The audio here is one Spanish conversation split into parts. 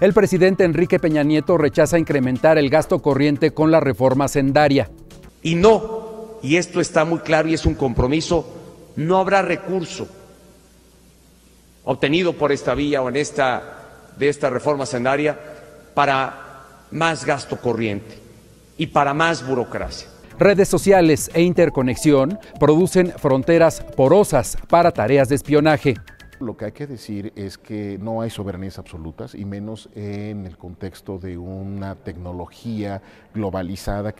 El presidente Enrique Peña Nieto rechaza incrementar el gasto corriente con la reforma sendaria. Y no, y esto está muy claro y es un compromiso, no habrá recurso obtenido por esta vía o en esta de esta reforma sendaria para más gasto corriente y para más burocracia. Redes sociales e interconexión producen fronteras porosas para tareas de espionaje. Lo que hay que decir es que no hay soberanías absolutas y menos en el contexto de una tecnología globalizada.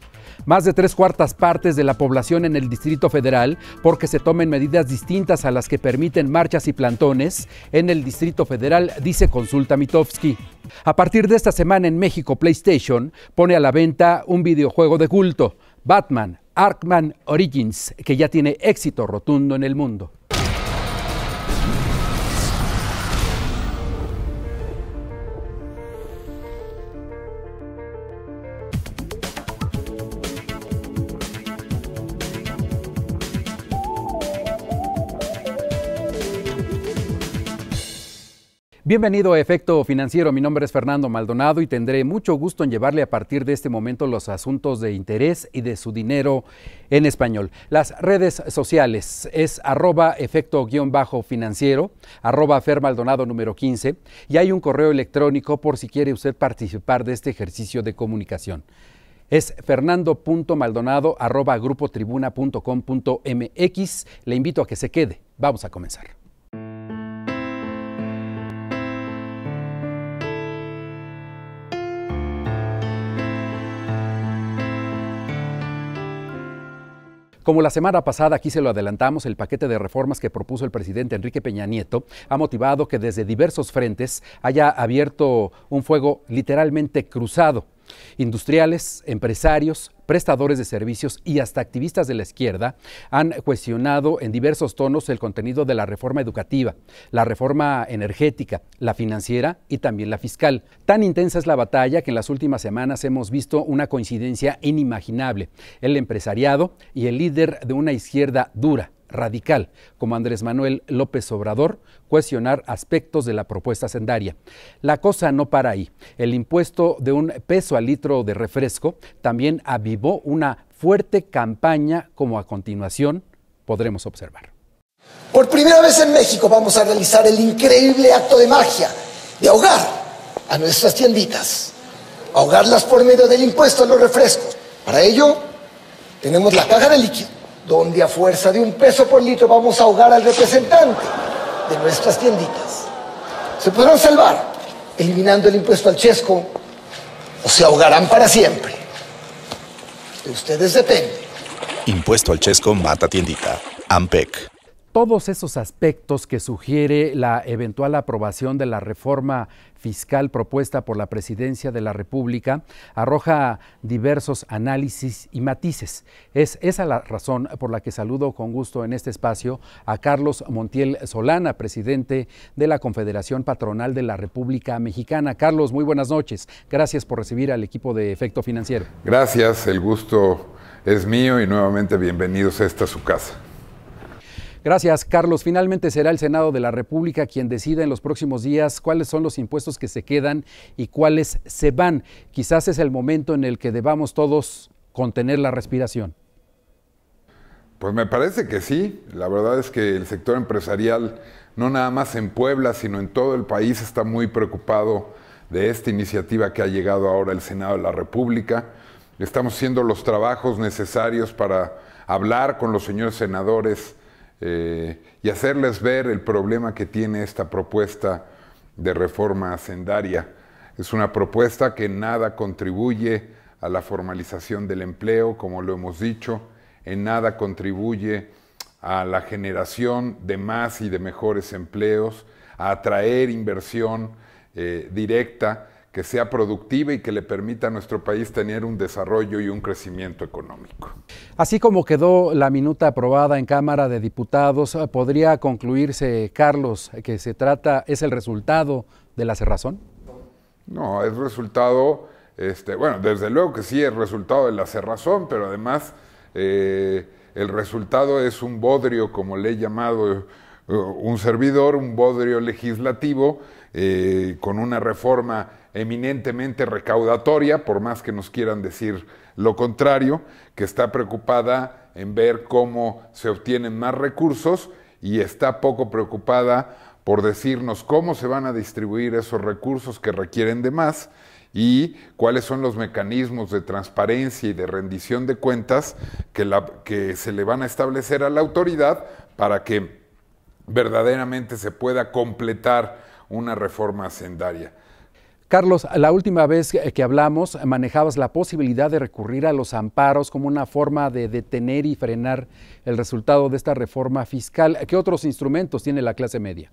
Más de tres cuartas partes de la población en el Distrito Federal, porque se tomen medidas distintas a las que permiten marchas y plantones en el Distrito Federal, dice Consulta Mitofsky. A partir de esta semana en México, PlayStation pone a la venta un videojuego de culto, Batman Arkman Origins, que ya tiene éxito rotundo en el mundo. Bienvenido a Efecto Financiero, mi nombre es Fernando Maldonado y tendré mucho gusto en llevarle a partir de este momento los asuntos de interés y de su dinero en español. Las redes sociales es arroba efecto-financiero, arroba Fer Maldonado número 15 y hay un correo electrónico por si quiere usted participar de este ejercicio de comunicación es fernando.maldonado.grupotribuna.com.mx. Le invito a que se quede. Vamos a comenzar. Como la semana pasada aquí se lo adelantamos, el paquete de reformas que propuso el presidente Enrique Peña Nieto ha motivado que desde diversos frentes haya abierto un fuego literalmente cruzado Industriales, empresarios, prestadores de servicios y hasta activistas de la izquierda han cuestionado en diversos tonos el contenido de la reforma educativa, la reforma energética, la financiera y también la fiscal. Tan intensa es la batalla que en las últimas semanas hemos visto una coincidencia inimaginable, el empresariado y el líder de una izquierda dura, radical, como Andrés Manuel López Obrador, cuestionar aspectos de la propuesta sendaria. La cosa no para ahí. El impuesto de un peso al litro de refresco también avivó una fuerte campaña, como a continuación podremos observar. Por primera vez en México vamos a realizar el increíble acto de magia de ahogar a nuestras tienditas, ahogarlas por medio del impuesto a los refrescos. Para ello, tenemos la caja de líquido donde a fuerza de un peso por litro vamos a ahogar al representante de nuestras tienditas. Se podrán salvar eliminando el impuesto al chesco o se ahogarán para siempre. De ustedes depende. Impuesto al chesco mata tiendita. AMPEC todos esos aspectos que sugiere la eventual aprobación de la reforma fiscal propuesta por la Presidencia de la República arroja diversos análisis y matices. Es esa la razón por la que saludo con gusto en este espacio a Carlos Montiel Solana, presidente de la Confederación Patronal de la República Mexicana. Carlos, muy buenas noches. Gracias por recibir al equipo de Efecto Financiero. Gracias, el gusto es mío y nuevamente bienvenidos a esta su casa. Gracias, Carlos. Finalmente será el Senado de la República quien decida en los próximos días cuáles son los impuestos que se quedan y cuáles se van. Quizás es el momento en el que debamos todos contener la respiración. Pues me parece que sí. La verdad es que el sector empresarial, no nada más en Puebla, sino en todo el país, está muy preocupado de esta iniciativa que ha llegado ahora el Senado de la República. Estamos haciendo los trabajos necesarios para hablar con los señores senadores eh, y hacerles ver el problema que tiene esta propuesta de reforma hacendaria. Es una propuesta que nada contribuye a la formalización del empleo, como lo hemos dicho, en nada contribuye a la generación de más y de mejores empleos, a atraer inversión eh, directa que sea productiva y que le permita a nuestro país tener un desarrollo y un crecimiento económico. Así como quedó la minuta aprobada en Cámara de Diputados, podría concluirse, Carlos, que se trata, es el resultado de la cerrazón. No, es resultado, este, bueno, desde luego que sí es resultado de la cerrazón, pero además eh, el resultado es un bodrio, como le he llamado eh, un servidor, un bodrio legislativo, eh, con una reforma eminentemente recaudatoria, por más que nos quieran decir lo contrario, que está preocupada en ver cómo se obtienen más recursos y está poco preocupada por decirnos cómo se van a distribuir esos recursos que requieren de más y cuáles son los mecanismos de transparencia y de rendición de cuentas que, que se le van a establecer a la autoridad para que verdaderamente se pueda completar una reforma hacendaria. Carlos, la última vez que hablamos manejabas la posibilidad de recurrir a los amparos como una forma de detener y frenar el resultado de esta reforma fiscal. ¿Qué otros instrumentos tiene la clase media?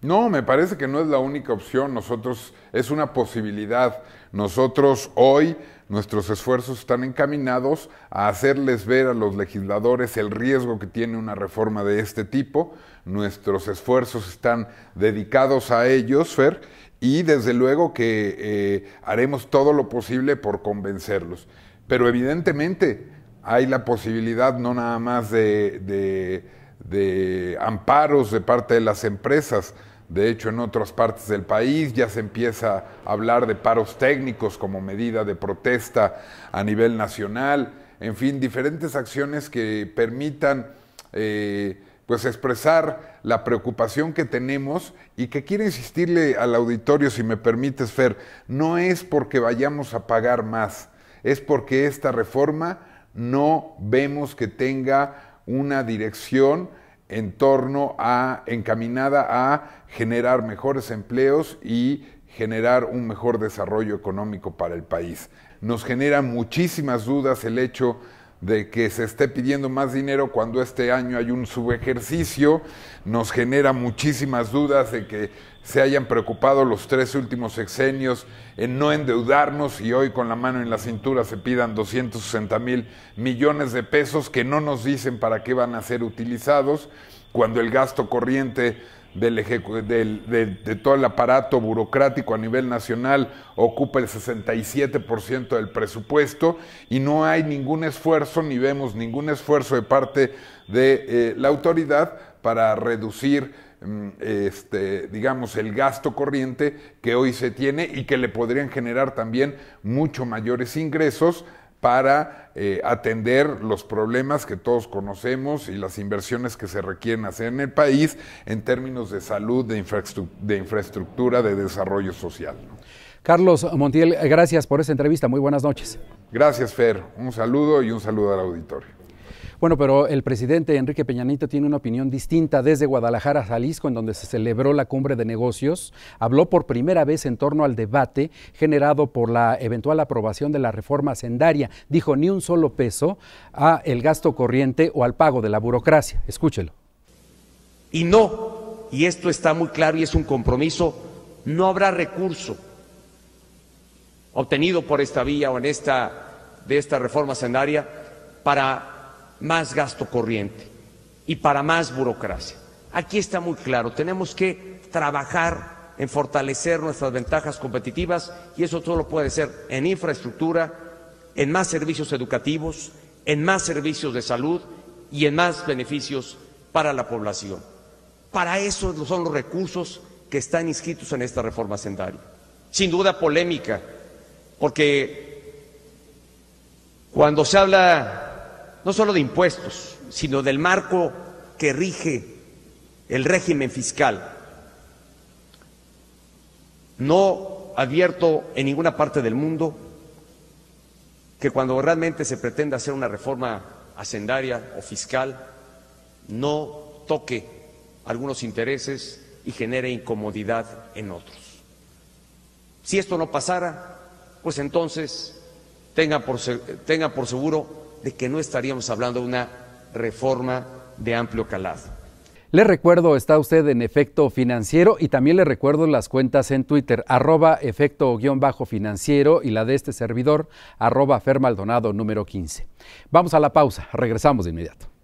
No, me parece que no es la única opción. Nosotros es una posibilidad. Nosotros hoy nuestros esfuerzos están encaminados a hacerles ver a los legisladores el riesgo que tiene una reforma de este tipo. Nuestros esfuerzos están dedicados a ellos, Fer, y desde luego que eh, haremos todo lo posible por convencerlos. Pero evidentemente hay la posibilidad no nada más de amparos de parte de las empresas, de hecho, en otras partes del país ya se empieza a hablar de paros técnicos como medida de protesta a nivel nacional, en fin, diferentes acciones que permitan eh, pues expresar la preocupación que tenemos y que quiero insistirle al auditorio, si me permites, Fer, no es porque vayamos a pagar más, es porque esta reforma no vemos que tenga una dirección en torno a, encaminada a generar mejores empleos y generar un mejor desarrollo económico para el país. Nos genera muchísimas dudas el hecho de que se esté pidiendo más dinero cuando este año hay un subejercicio, nos genera muchísimas dudas de que se hayan preocupado los tres últimos sexenios en no endeudarnos y hoy con la mano en la cintura se pidan 260 mil millones de pesos que no nos dicen para qué van a ser utilizados, cuando el gasto corriente de, todo el aparato burocrático a nivel nacional ocupa el 67% del presupuesto y no hay ningún esfuerzo, ni vemos ningún esfuerzo de parte de eh, la autoridad para reducir mm, este, digamos, el gasto corriente que hoy se tiene y que le podrían generar también mucho mayores ingresos para eh, atender los problemas que todos conocemos y las inversiones que se requieren hacer en el país en términos de salud, de, infraestructura, de desarrollo social. Carlos Montiel, gracias por esta entrevista. Muy buenas noches. Gracias, Fer. Un saludo y un saludo al auditorio. Bueno, pero el presidente Enrique Peñanito tiene una opinión distinta desde Guadalajara a Jalisco, en donde se celebró la cumbre de negocios. Habló por primera vez en torno al debate generado por la eventual aprobación de la reforma sendaria. Dijo ni un solo peso a el gasto corriente o al pago de la burocracia. Escúchelo. Y no, y esto está muy claro y es un compromiso, no habrá recurso obtenido por esta vía o en esta de esta reforma sendaria para más gasto corriente y para más burocracia. Aquí está muy claro, tenemos que trabajar en fortalecer nuestras ventajas competitivas y eso solo puede ser en infraestructura, en más servicios educativos, en más servicios de salud y en más beneficios para la población. Para eso son los recursos que están inscritos en esta reforma sendaria. Sin duda polémica, porque cuando se habla no solo de impuestos, sino del marco que rige el régimen fiscal. No advierto en ninguna parte del mundo que cuando realmente se pretenda hacer una reforma hacendaria o fiscal, no toque algunos intereses y genere incomodidad en otros. Si esto no pasara, pues entonces tenga por, tenga por seguro de que no estaríamos hablando de una reforma de amplio calado. Le recuerdo, está usted en efecto financiero y también le recuerdo las cuentas en Twitter, arroba efecto-financiero y la de este servidor, arroba fermaldonado número 15. Vamos a la pausa, regresamos de inmediato.